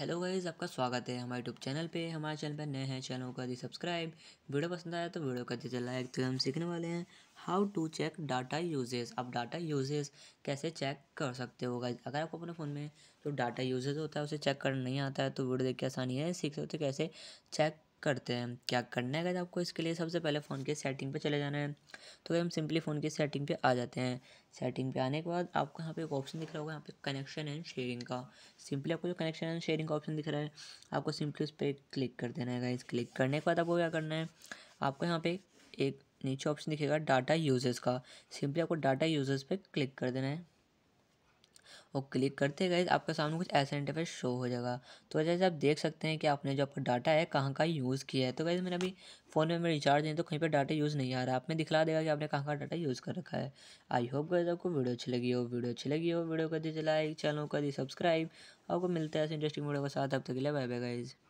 hello guys आपका स्वागत है हमारे यूट्यूब चैनल पे हमारे चैनल पे नए हैं चैनल को कर दी सब्सक्राइब वीडियो पसंद आया तो वीडियो कर दीजिए लाइक तो हम सीखने वाले हैं how to check data usage आप डाटा यूजेज कैसे चेक कर सकते हो गाइज अगर आपको अपने फ़ोन में जो तो डाटा यूजेज होता है उसे चेक करना नहीं आता है तो वीडियो देख के आसानी है सीख सकते हो कैसे चेक करते हैं क्या करना है गाइज आपको इसके लिए सबसे पहले फ़ोन के सेटिंग पे चले जाना है तो हम सिंपली फ़ोन की सेटिंग पे आ जाते हैं सेटिंग पे आने के बाद आपको यहाँ पे एक ऑप्शन दिख रहा होगा यहाँ पे कनेक्शन एंड शेयरिंग का सिंपली आपको जो कनेक्शन एंड शेयरिंग का ऑप्शन दिख रहा है आपको सिंपली उस पर क्लिक कर देना है गाइज क्लिक करने के बाद आपको क्या करना है आपको यहाँ पर एक नीचे ऑप्शन दिखेगा डाटा यूजर्स का सिंपली आपको डाटा यूजर्स पे क्लिक कर देना है और क्लिक करते गए आपके सामने कुछ ऐसा इंटरफेस शो हो जाएगा तो जैसे आप देख सकते हैं कि आपने जो आपका डाटा है कहाँ का यूज़ किया है तो वैसे मैंने अभी फ़ोन में मैं रिचार्ज नहीं तो कहीं पर डाटा यूज़ नहीं आ रहा आपने दिखला देगा कि आपने कहाँ का डाटा यूज़ कर रखा है आई होप गए आपको वीडियो अच्छी लगी हो वीडियो अच्छी लगी हो वीडियो कर दी लाइक चैनल कर दी सब्सक्राइब आपको मिलता है ऐसे इंटरेस्टिंग वीडियो के साथ अब तक के लिए बाय बाय गाइज़